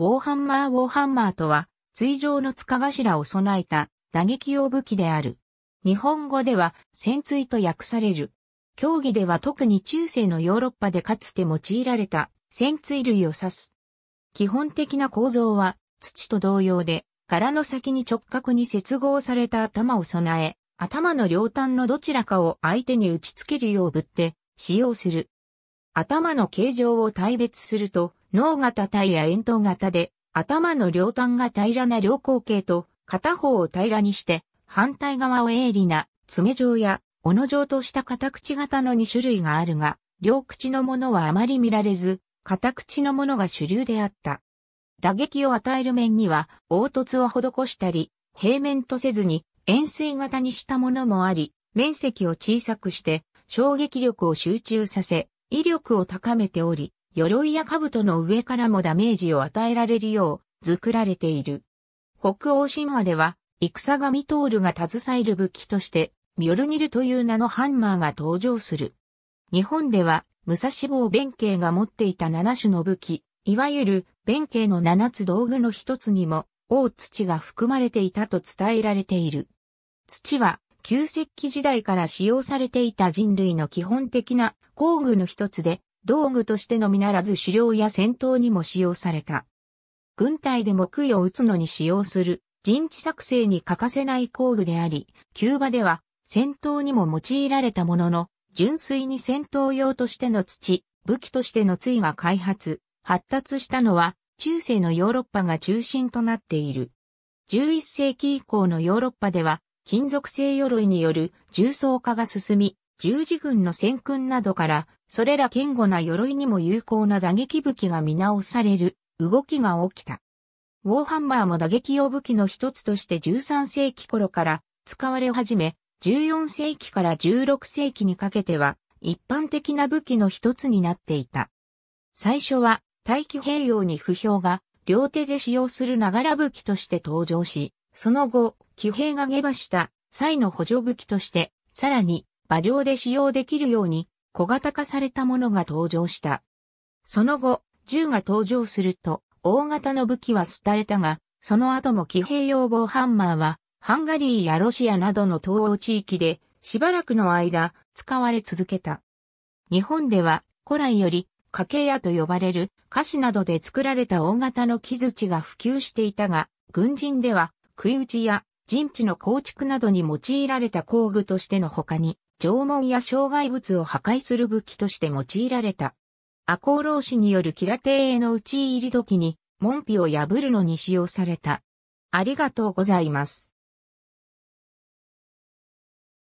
ウォーハンマーウォーハンマーとは、追上の塚頭を備えた打撃用武器である。日本語では潜追と訳される。競技では特に中世のヨーロッパでかつて用いられた潜追類を指す。基本的な構造は土と同様で、柄の先に直角に接合された頭を備え、頭の両端のどちらかを相手に打ち付けるようぶって使用する。頭の形状を大別すると、脳型体や円筒型で、頭の両端が平らな両口径と、片方を平らにして、反対側を鋭利な、爪状や、おの状とした片口型の2種類があるが、両口のものはあまり見られず、片口のものが主流であった。打撃を与える面には、凹凸を施したり、平面とせずに、円錐型にしたものもあり、面積を小さくして、衝撃力を集中させ、威力を高めており、鎧や兜の上からもダメージを与えられるよう作られている。北欧神話では、戦神トールが携える武器として、ミョルニルという名のハンマーが登場する。日本では、武蔵坊弁慶が持っていた七種の武器、いわゆる弁慶の七つ道具の一つにも、大土が含まれていたと伝えられている。土は、旧石器時代から使用されていた人類の基本的な工具の一つで、道具としてのみならず狩猟や戦闘にも使用された。軍隊でも杭を打つのに使用する陣地作成に欠かせない工具であり、キューバでは戦闘にも用いられたものの、純粋に戦闘用としての土、武器としての杭が開発、発達したのは中世のヨーロッパが中心となっている。11世紀以降のヨーロッパでは金属製鎧による重装化が進み、十字軍の戦訓などから、それら堅固な鎧にも有効な打撃武器が見直される動きが起きた。ウォーハンマーも打撃用武器の一つとして13世紀頃から使われ始め、14世紀から16世紀にかけては一般的な武器の一つになっていた。最初は大気兵用に不評が両手で使用するながら武器として登場し、その後、騎兵が下馬した際の補助武器として、さらに馬上で使用できるように小型化されたものが登場した。その後、銃が登場すると、大型の武器は廃れたが、その後も騎兵用防ハンマーは、ハンガリーやロシアなどの東欧地域で、しばらくの間、使われ続けた。日本では、古来より、家計屋と呼ばれる、菓子などで作られた大型の木槌が普及していたが、軍人では、食い打ちや陣地の構築などに用いられた工具としての他に、縄文や障害物を破壊する武器として用いられた。赤穂浪士によるキラ帝への討ち入り時に、門扉を破るのに使用された。ありがとうございます。